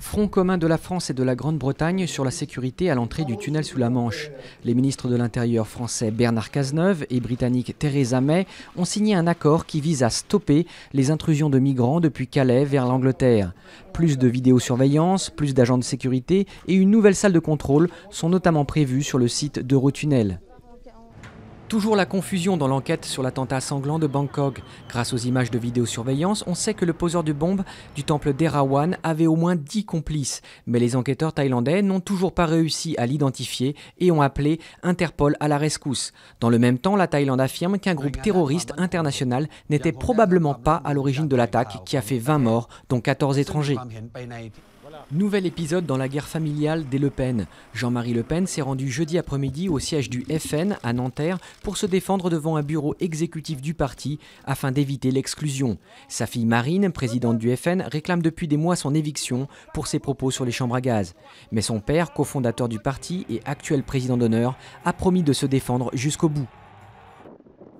Front commun de la France et de la Grande-Bretagne sur la sécurité à l'entrée du tunnel sous la Manche. Les ministres de l'Intérieur français Bernard Cazeneuve et britannique Theresa May ont signé un accord qui vise à stopper les intrusions de migrants depuis Calais vers l'Angleterre. Plus de vidéosurveillance, plus d'agents de sécurité et une nouvelle salle de contrôle sont notamment prévues sur le site d'Eurotunnel. Toujours la confusion dans l'enquête sur l'attentat sanglant de Bangkok. Grâce aux images de vidéosurveillance, on sait que le poseur de bombes du temple d'Erawan avait au moins 10 complices, mais les enquêteurs thaïlandais n'ont toujours pas réussi à l'identifier et ont appelé Interpol à la rescousse. Dans le même temps, la Thaïlande affirme qu'un groupe terroriste international n'était probablement pas à l'origine de l'attaque qui a fait 20 morts, dont 14 étrangers. Nouvel épisode dans la guerre familiale des Le Pen. Jean-Marie Le Pen s'est rendu jeudi après-midi au siège du FN à Nanterre pour se défendre devant un bureau exécutif du parti afin d'éviter l'exclusion. Sa fille Marine, présidente du FN, réclame depuis des mois son éviction pour ses propos sur les chambres à gaz. Mais son père, cofondateur du parti et actuel président d'honneur, a promis de se défendre jusqu'au bout.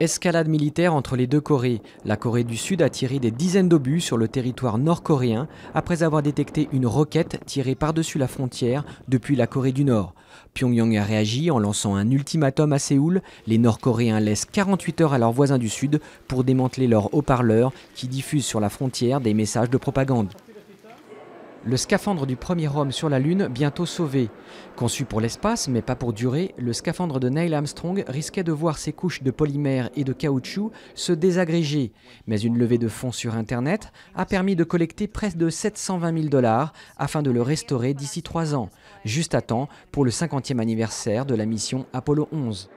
Escalade militaire entre les deux Corées. La Corée du Sud a tiré des dizaines d'obus sur le territoire nord-coréen après avoir détecté une roquette tirée par-dessus la frontière depuis la Corée du Nord. Pyongyang a réagi en lançant un ultimatum à Séoul. Les Nord-Coréens laissent 48 heures à leurs voisins du Sud pour démanteler leurs haut-parleurs qui diffusent sur la frontière des messages de propagande le scaphandre du premier homme sur la Lune bientôt sauvé. Conçu pour l'espace mais pas pour durer, le scaphandre de Neil Armstrong risquait de voir ses couches de polymère et de caoutchouc se désagréger. Mais une levée de fonds sur Internet a permis de collecter près de 720 000 dollars afin de le restaurer d'ici trois ans, juste à temps pour le 50e anniversaire de la mission Apollo 11.